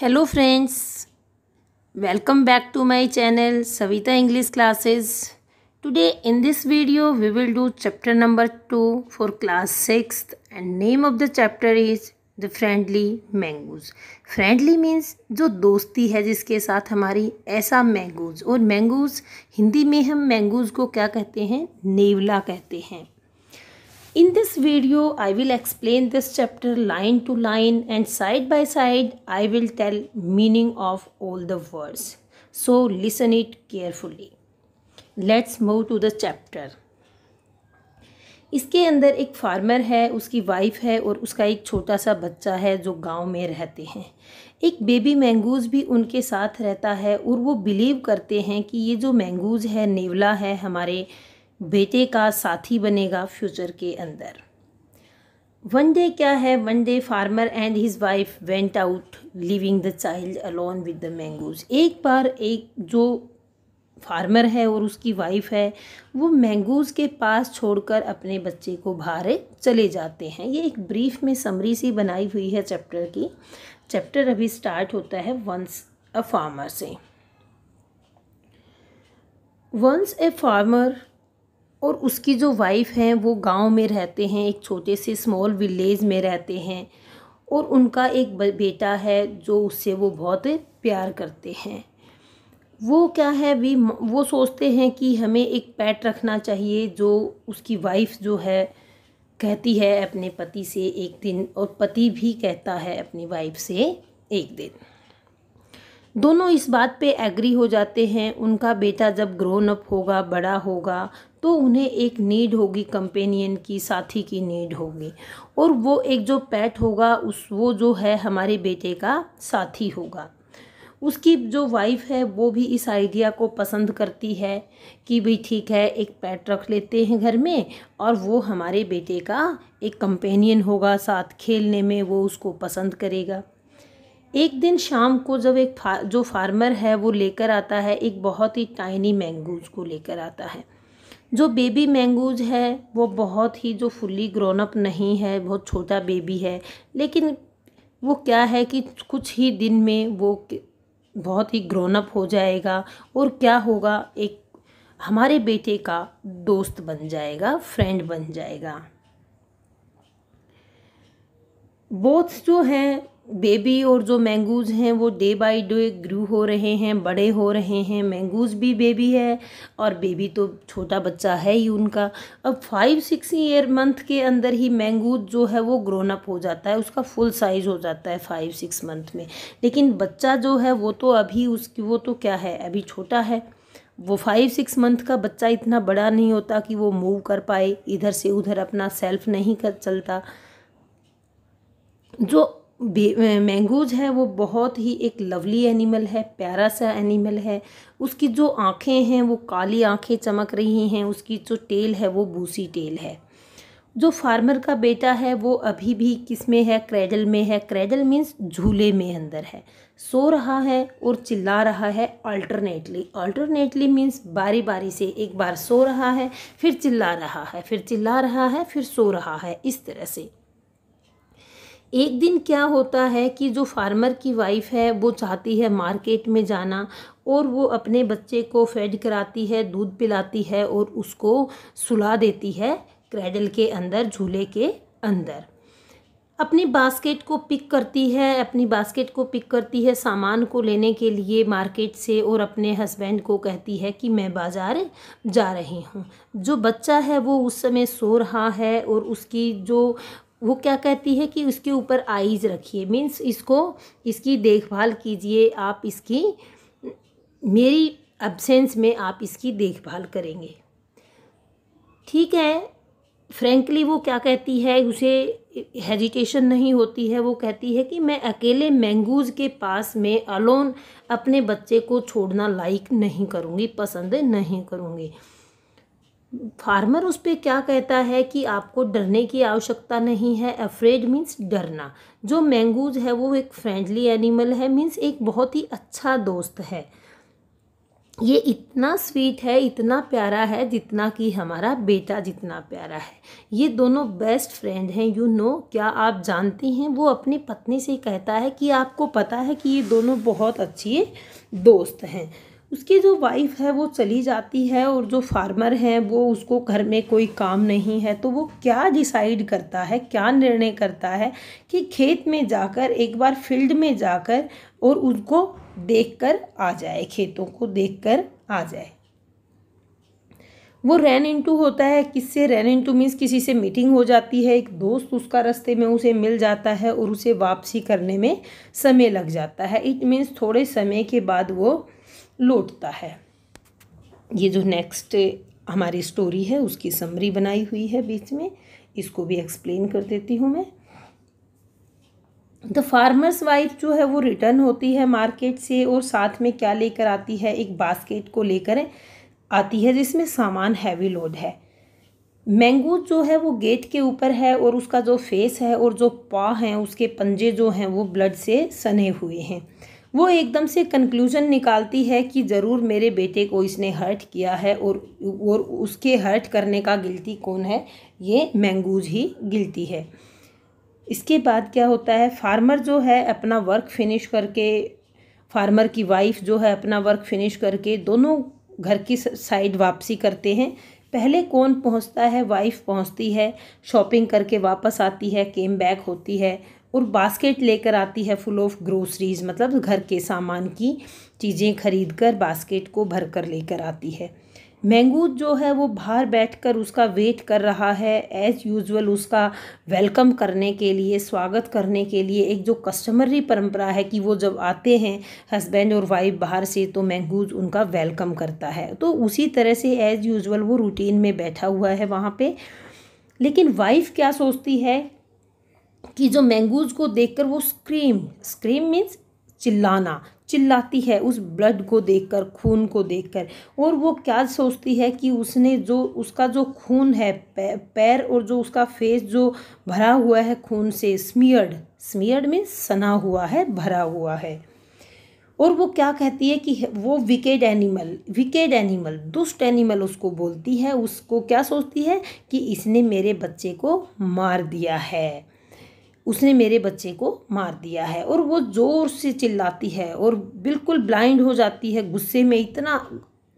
Hello friends welcome back to my channel Savita English classes today in this video we will do chapter number two for class six and name of the chapter is the friendly mangoes friendly means जो दोस्ती है जिसके साथ हमारी ऐसा mangoes और mangoes Hindi में हम मैंगोज को क्या कहते हैं नेवला कहते हैं In this video, I will explain this chapter line to line and side by side, I will tell meaning of all the words. So listen it carefully. Let's move to the chapter. इसके अंदर एक farmer है उसकी wife है और उसका एक छोटा सा बच्चा है जो गांव में रहते हैं एक बेबी मैंगूज़ भी उनके साथ रहता है और वो बिलीव करते हैं कि ये जो मैंगूज़ है नेवला है हमारे बेटे का साथी बनेगा फ्यूचर के अंदर वन डे क्या है one day farmer and his wife went out living the child alone with the mangoes एक बार एक जो फार्मर है और उसकी वाइफ है वो मैंगोज के पास छोड़कर अपने बच्चे को बाहर चले जाते हैं ये एक ब्रीफ में समरी सी बनाई हुई है चैप्टर की चैप्टर अभी स्टार्ट होता है वंस अ फार्मर से वंस ए फार्मर और उसकी जो वाइफ़ हैं वो गांव में रहते हैं एक छोटे से स्मॉल विलेज में रहते हैं और उनका एक बेटा है जो उससे वो बहुत प्यार करते हैं वो क्या है भी वो सोचते हैं कि हमें एक पैट रखना चाहिए जो उसकी वाइफ जो है कहती है अपने पति से एक दिन और पति भी कहता है अपनी वाइफ से एक दिन दोनों इस बात पे एग्री हो जाते हैं उनका बेटा जब ग्रोन अप होगा बड़ा होगा तो उन्हें एक नीड होगी कंपेनियन की साथी की नीड होगी और वो एक जो पैट होगा उस वो जो है हमारे बेटे का साथी होगा उसकी जो वाइफ है वो भी इस आइडिया को पसंद करती है कि भाई ठीक है एक पैट रख लेते हैं घर में और वो हमारे बेटे का एक कंपेनियन होगा साथ खेलने में वो उसको पसंद करेगा एक दिन शाम को जब एक फा, जो फार्मर है वो लेकर आता है एक बहुत ही टाइनी मैंगूज को लेकर आता है जो बेबी मैंगूज है वो बहुत ही जो फुल्ली अप नहीं है बहुत छोटा बेबी है लेकिन वो क्या है कि कुछ ही दिन में वो बहुत ही ग्रोन अप हो जाएगा और क्या होगा एक हमारे बेटे का दोस्त बन जाएगा फ्रेंड बन जाएगा बोथ जो हैं बेबी और जो मैंगूज हैं वो डे बाय डे ग्रो हो रहे हैं बड़े हो रहे हैं मैंगूज भी बेबी है और बेबी तो छोटा बच्चा है ही उनका अब फाइव सिक्स ईयर मंथ के अंदर ही मैंगूज जो है वो ग्रोन अप हो जाता है उसका फुल साइज़ हो जाता है फाइव सिक्स मंथ में लेकिन बच्चा जो है वो तो अभी उसकी वो तो क्या है अभी छोटा है वो फाइव सिक्स मंथ का बच्चा इतना बड़ा नहीं होता कि वो मूव कर पाए इधर से उधर अपना सेल्फ नहीं कर चलता जो मैंगोज है वो बहुत ही एक लवली एनिमल है प्यारा सा एनिमल है उसकी जो आँखें हैं वो काली आँखें चमक रही हैं उसकी जो टेल है वो बूसी टेल है जो फार्मर का बेटा है वो अभी भी किस में है क्रेडल में है क्रेडल मीन्स झूले में अंदर है सो रहा है और चिल्ला रहा है अल्टरनेटली अल्टरनेटली मीन्स बारी बारी से एक बार सो रहा है फिर चिल्ला रहा है फिर चिल्ला रहा है फिर सो रहा है इस तरह से एक दिन क्या होता है कि जो फार्मर की वाइफ है वो चाहती है मार्केट में जाना और वो अपने बच्चे को फेड कराती है दूध पिलाती है और उसको सुला देती है क्रेडल के अंदर झूले के अंदर अपनी बास्केट को पिक करती है अपनी बास्केट को पिक करती है सामान को लेने के लिए मार्केट से और अपने हस्बैंड को कहती है कि मैं बाज़ार जा रही हूँ जो बच्चा है वो उस समय सो रहा है और उसकी जो वो क्या कहती है कि उसके ऊपर आईज रखिए मीन्स इसको इसकी देखभाल कीजिए आप इसकी मेरी अब्सेंस में आप इसकी देखभाल करेंगे ठीक है फ्रेंकली वो क्या कहती है उसे हेजिटेशन नहीं होती है वो कहती है कि मैं अकेले मैंगूज के पास में अलोन अपने बच्चे को छोड़ना लाइक नहीं करूँगी पसंद नहीं करूँगी फार्मर उस पर क्या कहता है कि आपको डरने की आवश्यकता नहीं है अफ्रेड मीन्स डरना जो मैंगूज है वो एक फ्रेंडली एनिमल है मीन्स एक बहुत ही अच्छा दोस्त है ये इतना स्वीट है इतना प्यारा है जितना कि हमारा बेटा जितना प्यारा है ये दोनों बेस्ट फ्रेंड हैं यू नो क्या आप जानती हैं वो अपनी पत्नी से कहता है कि आपको पता है कि ये दोनों बहुत अच्छी दोस्त हैं उसकी जो वाइफ है वो चली जाती है और जो फार्मर हैं वो उसको घर में कोई काम नहीं है तो वो क्या डिसाइड करता है क्या निर्णय करता है कि खेत में जाकर एक बार फील्ड में जाकर और उनको देखकर आ जाए खेतों को देखकर आ जाए वो रैन इनटू होता है किससे रैन इनटू मीन्स किसी से मीटिंग हो जाती है एक दोस्त उसका रास्ते में उसे मिल जाता है और उसे वापसी करने में समय लग जाता है इट मीन्स थोड़े समय के बाद वो लौटता है ये जो नेक्स्ट हमारी स्टोरी है उसकी समरी बनाई हुई है बीच में इसको भी एक्सप्लेन कर देती हूँ मैं द फार्मर्स वाइफ जो है वो रिटर्न होती है मार्केट से और साथ में क्या लेकर आती है एक बास्केट को लेकर आती है जिसमें सामान हैवी लोड है मैंगो जो है वो गेट के ऊपर है और उसका जो फेस है और जो पा हैं उसके पंजे जो हैं वो ब्लड से सने हुए हैं वो एकदम से कंक्लूजन निकालती है कि ज़रूर मेरे बेटे को इसने हर्ट किया है और और उसके हर्ट करने का गिलती कौन है ये मैंगूज ही गिलती है इसके बाद क्या होता है फार्मर जो है अपना वर्क फिनिश करके फार्मर की वाइफ जो है अपना वर्क फिनिश करके दोनों घर की साइड वापसी करते हैं पहले कौन पहुंचता है वाइफ पहुंचती है शॉपिंग करके वापस आती है केम बैक होती है और बास्केट लेकर आती है फुल ऑफ ग्रोसरीज मतलब घर के सामान की चीज़ें खरीद कर बास्केट को भर कर लेकर आती है मैंगू जो है वो बाहर बैठकर उसका वेट कर रहा है एज़ यूजुअल उसका वेलकम करने के लिए स्वागत करने के लिए एक जो कस्टमरी परंपरा है कि वो जब आते हैं हस्बैंड और वाइफ बाहर से तो मैंगूज उनका वेलकम करता है तो उसी तरह से एज़ यूजुअल वो रूटीन में बैठा हुआ है वहाँ पे लेकिन वाइफ क्या सोचती है कि जो मैंगूज को देखकर वो स्क्रीम स्क्रीम मीन्स चिल्लाना चिल्लाती है उस ब्लड को देखकर खून को देखकर और वो क्या सोचती है कि उसने जो उसका जो खून है पैर और जो उसका फेस जो भरा हुआ है खून से स्मियर्ड स्मियर्ड में सना हुआ है भरा हुआ है और वो क्या कहती है कि वो विकेड एनिमल विकेड एनिमल दुष्ट एनिमल उसको बोलती है उसको क्या सोचती है कि इसने मेरे बच्चे को मार दिया है उसने मेरे बच्चे को मार दिया है और वो ज़ोर से चिल्लाती है और बिल्कुल ब्लाइंड हो जाती है गुस्से में इतना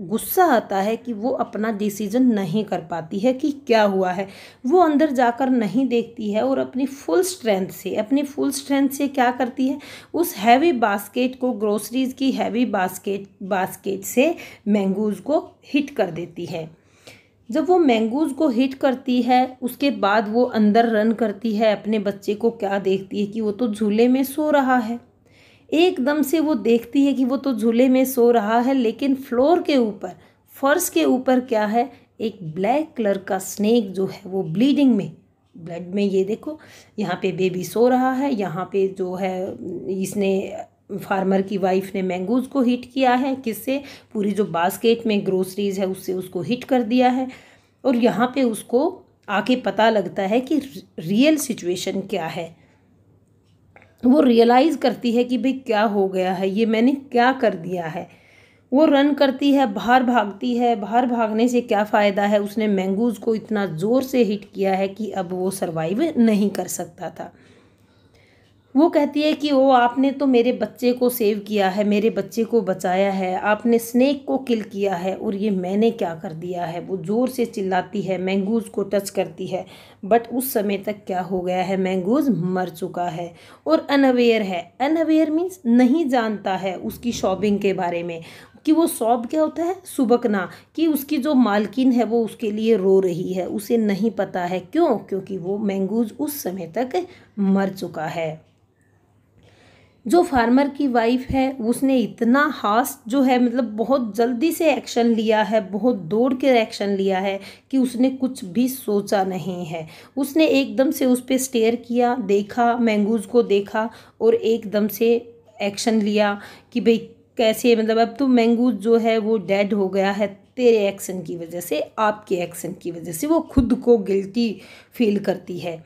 गुस्सा आता है कि वो अपना डिसीजन नहीं कर पाती है कि क्या हुआ है वो अंदर जाकर नहीं देखती है और अपनी फुल स्ट्रेंथ से अपनी फुल स्ट्रेंथ से क्या करती है उस हैवी बास्केट को ग्रोसरीज़ की हैवी बास्केट बास्केट से मैंगोज़ को हिट कर देती है जब वो मैंगोज़ को हिट करती है उसके बाद वो अंदर रन करती है अपने बच्चे को क्या देखती है कि वो तो झूले में सो रहा है एकदम से वो देखती है कि वो तो झूले में सो रहा है लेकिन फ्लोर के ऊपर फर्श के ऊपर क्या है एक ब्लैक कलर का स्नेक जो है वो ब्लीडिंग में ब्लड में ये देखो यहाँ पे बेबी सो रहा है यहाँ पे जो है इसने फार्मर की वाइफ ने मैंगोज़ को हिट किया है किससे पूरी जो बास्केट में ग्रोसरीज है उससे उसको हिट कर दिया है और यहाँ पे उसको आके पता लगता है कि रियल सिचुएशन क्या है वो रियलाइज़ करती है कि भाई क्या हो गया है ये मैंने क्या कर दिया है वो रन करती है बाहर भागती है बाहर भागने से क्या फ़ायदा है उसने मैंगोज़ को इतना ज़ोर से हिट किया है कि अब वो सर्वाइव नहीं कर सकता था वो कहती है कि वो आपने तो मेरे बच्चे को सेव किया है मेरे बच्चे को बचाया है आपने स्नेक को किल किया है और ये मैंने क्या कर दिया है वो ज़ोर से चिल्लाती है मैंगूज़ को टच करती है बट उस समय तक क्या हो गया है मैंगूज़ मर चुका है और अनअवेयर है अनअवेयर मीन्स नहीं जानता है उसकी शॉपिंग के बारे में कि वो सौब क्या होता है सुबकना कि उसकी जो मालकिन है वो उसके लिए रो रही है उसे नहीं पता है क्यों क्योंकि वो मैंगूज उस समय तक मर चुका है जो फार्मर की वाइफ है उसने इतना हास जो है मतलब बहुत जल्दी से एक्शन लिया है बहुत दौड़ के एक्शन लिया है कि उसने कुछ भी सोचा नहीं है उसने एकदम से उस पर स्टेयर किया देखा मैंगूज़ को देखा और एकदम से एक्शन लिया कि भाई कैसे मतलब अब तो मैंगूज जो है वो डेड हो गया है तेरे एक्शन की वजह से आपके एक्शन की वजह से वो खुद को गिल्टी फील करती है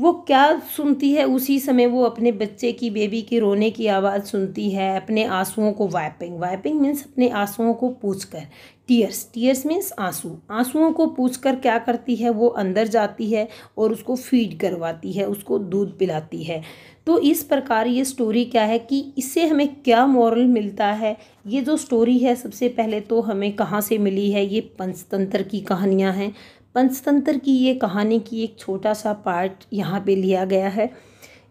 वो क्या सुनती है उसी समय वो अपने बच्चे की बेबी की रोने की आवाज़ सुनती है अपने आंसुओं को वाइपिंग वाइपिंग मीन्स अपने आंसुओं को पूछ कर टीयर्स टीयर्स मीन्स आंसू आंसुओं को पूछ कर क्या करती है वो अंदर जाती है और उसको फीड करवाती है उसको दूध पिलाती है तो इस प्रकार ये स्टोरी क्या है कि इससे हमें क्या मॉरल मिलता है ये जो स्टोरी है सबसे पहले तो हमें कहाँ से मिली है ये पंचतंत्र की कहानियाँ हैं पंचतंत्र की ये कहानी की एक छोटा सा पार्ट यहाँ पे लिया गया है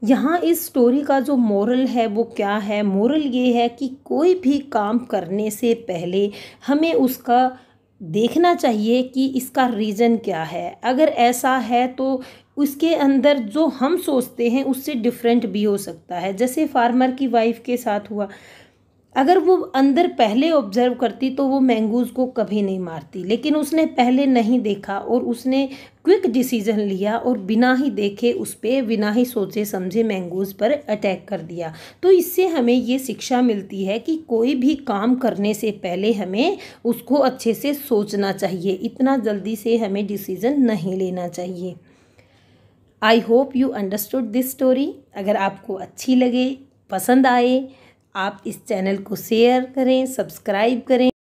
यहाँ इस स्टोरी का जो मोरल है वो क्या है मोरल ये है कि कोई भी काम करने से पहले हमें उसका देखना चाहिए कि इसका रीज़न क्या है अगर ऐसा है तो उसके अंदर जो हम सोचते हैं उससे डिफरेंट भी हो सकता है जैसे फार्मर की वाइफ के साथ हुआ अगर वो अंदर पहले ऑब्जर्व करती तो वो मैंगूज़ को कभी नहीं मारती लेकिन उसने पहले नहीं देखा और उसने क्विक डिसीजन लिया और बिना ही देखे उस पर बिना ही सोचे समझे मैंगूज़ पर अटैक कर दिया तो इससे हमें ये शिक्षा मिलती है कि कोई भी काम करने से पहले हमें उसको अच्छे से सोचना चाहिए इतना जल्दी से हमें डिसीज़न नहीं लेना चाहिए I hope you understood this story अगर आपको अच्छी लगे पसंद आए आप इस चैनल को शेयर करें सब्सक्राइब करें